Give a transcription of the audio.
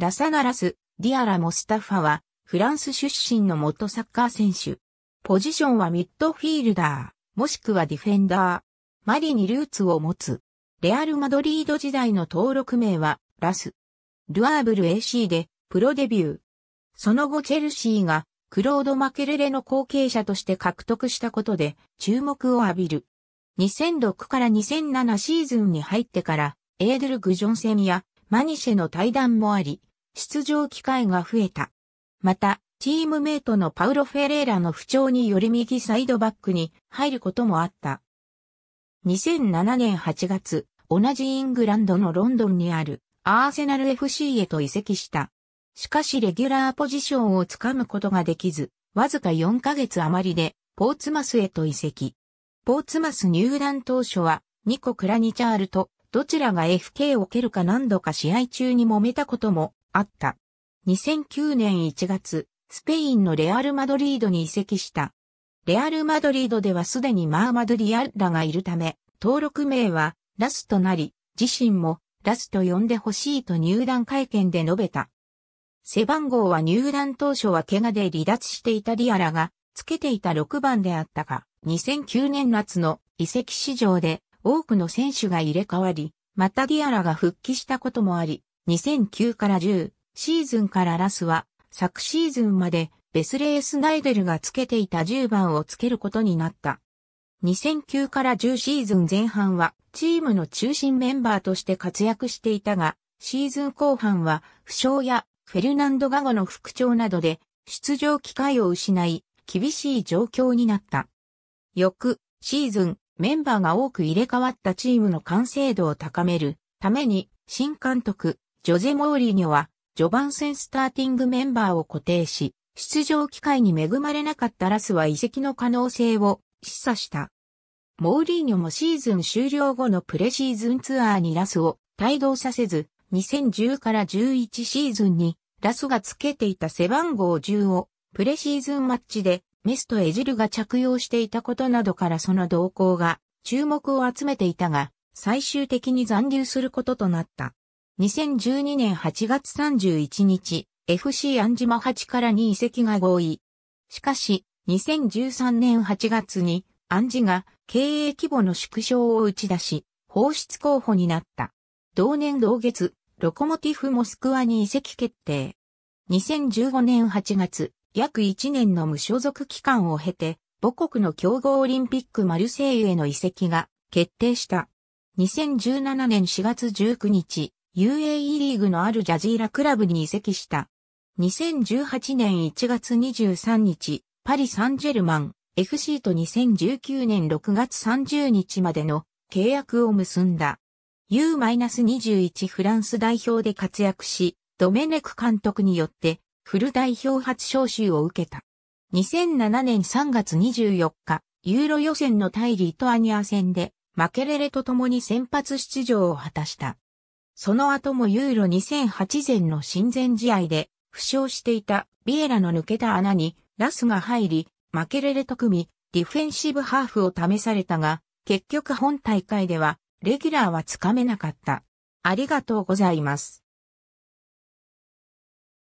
ラサナラス、ディアラ・モスタファは、フランス出身の元サッカー選手。ポジションはミッドフィールダー、もしくはディフェンダー。マリにルーツを持つ。レアル・マドリード時代の登録名は、ラス。ルアーブル AC で、プロデビュー。その後チェルシーが、クロード・マケレレの後継者として獲得したことで、注目を浴びる。2006から2007シーズンに入ってから、エーデル・グジョン戦や、マニシェの対談もあり、出場機会が増えた。また、チームメイトのパウロ・フェレーラの不調により右サイドバックに入ることもあった。2007年8月、同じイングランドのロンドンにあるアーセナル FC へと移籍した。しかしレギュラーポジションをつかむことができず、わずか4ヶ月余りでポーツマスへと移籍。ポーツマス入団当初はニコ・クラニチャールとどちらが FK を蹴るか何度か試合中に揉めたこともあった。2009年1月、スペインのレアル・マドリードに移籍した。レアル・マドリードではすでにマーマドリアッラがいるため、登録名はラスとなり、自身もラスと呼んでほしいと入団会見で述べた。背番号は入団当初は怪我で離脱していたディアラが、つけていた6番であったが、2009年夏の移籍市場で多くの選手が入れ替わり、またディアラが復帰したこともあり、2009から10シーズンからラスは昨シーズンまでベスレー・スナイデルがつけていた10番をつけることになった。2009から10シーズン前半はチームの中心メンバーとして活躍していたが、シーズン後半は負傷やフェルナンド・ガゴの復調などで出場機会を失い、厳しい状況になった。翌シーズン、メンバーが多く入れ替わったチームの完成度を高めるために、新監督、ジョゼ・モーリーニョは、序盤戦スターティングメンバーを固定し、出場機会に恵まれなかったラスは移籍の可能性を示唆した。モーリーニョもシーズン終了後のプレシーズンツアーにラスを帯同させず、2010から11シーズンにラスがつけていた背番号10をプレシーズンマッチでメスとエジルが着用していたことなどからその動向が注目を集めていたが、最終的に残留することとなった。2012年8月31日、FC アンジマ8からに移籍が合意。しかし、2013年8月に、アンジが経営規模の縮小を打ち出し、放出候補になった。同年同月、ロコモティフモスクワに移籍決定。2015年8月、約1年の無所属期間を経て、母国の強豪オリンピックマルセイユへの移籍が決定した。2017年4月19日、UAE リーグのあるジャジーラクラブに移籍した。2018年1月23日、パリ・サンジェルマン FC と2019年6月30日までの契約を結んだ。U-21 フランス代表で活躍し、ドメネク監督によってフル代表初招集を受けた。2007年3月24日、ユーロ予選の対リトアニア戦で、マケレレと共に先発出場を果たした。その後もユーロ2008前の親善試合で、負傷していたビエラの抜けた穴にラスが入り、マケレレと組み、ディフェンシブハーフを試されたが、結局本大会では、レギュラーはつかめなかった。ありがとうございます。